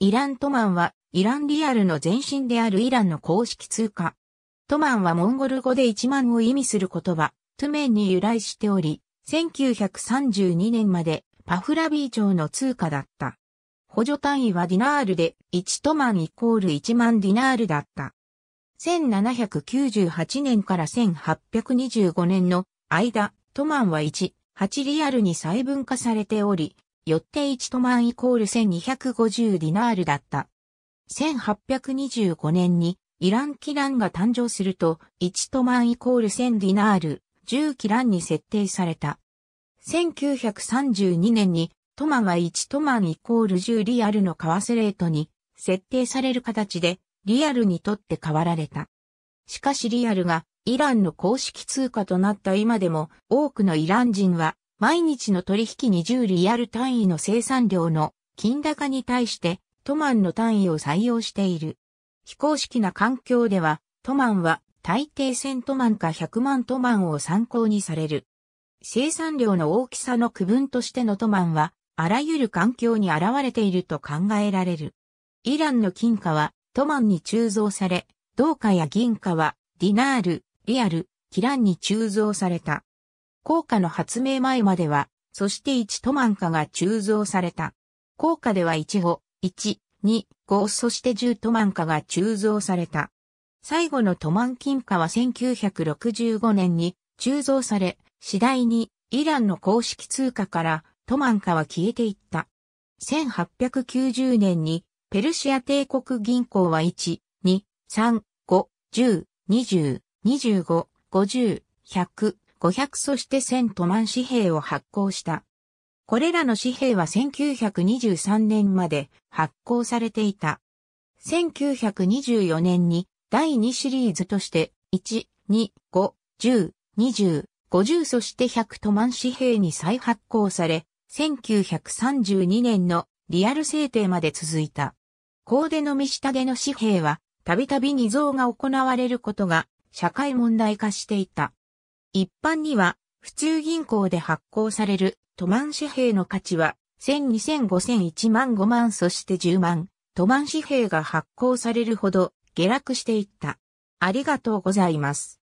イラントマンは、イランリアルの前身であるイランの公式通貨。トマンはモンゴル語で1万を意味する言葉、トゥメンに由来しており、1932年までパフラビー町の通貨だった。補助単位はディナールで、1トマンイコール1万ディナールだった。1798年から1825年の間、トマンは1、8リアルに細分化されており、よって1トマンイコール1250ディナールだった。1825年にイランキランが誕生すると、1トマンイコール1000ディナール、10キランに設定された。1932年に、トマがは1トマンイコール10リアルの為替レートに設定される形で、リアルにとって変わられた。しかしリアルがイランの公式通貨となった今でも多くのイラン人は毎日の取引20リアル単位の生産量の金高に対してトマンの単位を採用している。非公式な環境ではトマンは大抵1000トマンか100万トマンを参考にされる。生産量の大きさの区分としてのトマンはあらゆる環境に現れていると考えられる。イランの金貨はトマンに鋳造され、銅貨や銀貨はディナール、リアル、キランに鋳造された。硬貨の発明前までは、そして1トマン貨が鋳造された。硬貨では1号、1、2、5そして10トマン貨が鋳造された。最後のトマン金貨は1965年に鋳造され、次第にイランの公式通貨からトマン貨は消えていった。1890年にペルシア帝国銀行は1、2、3、5、10、20、25、50、100、500そして1000トマン紙幣を発行した。これらの紙幣は1923年まで発行されていた。1924年に第2シリーズとして1、2、5、10、20、50そして100トマン紙幣に再発行され、1932年のリアル制定まで続いた。コーデの見下での紙幣は、たびたび偽造が行われることが社会問題化していた。一般には、普通銀行で発行されるトマン紙幣の価値は、1二千五2 0 0 5 1万、5万、そして10万、トマン紙幣が発行されるほど下落していった。ありがとうございます。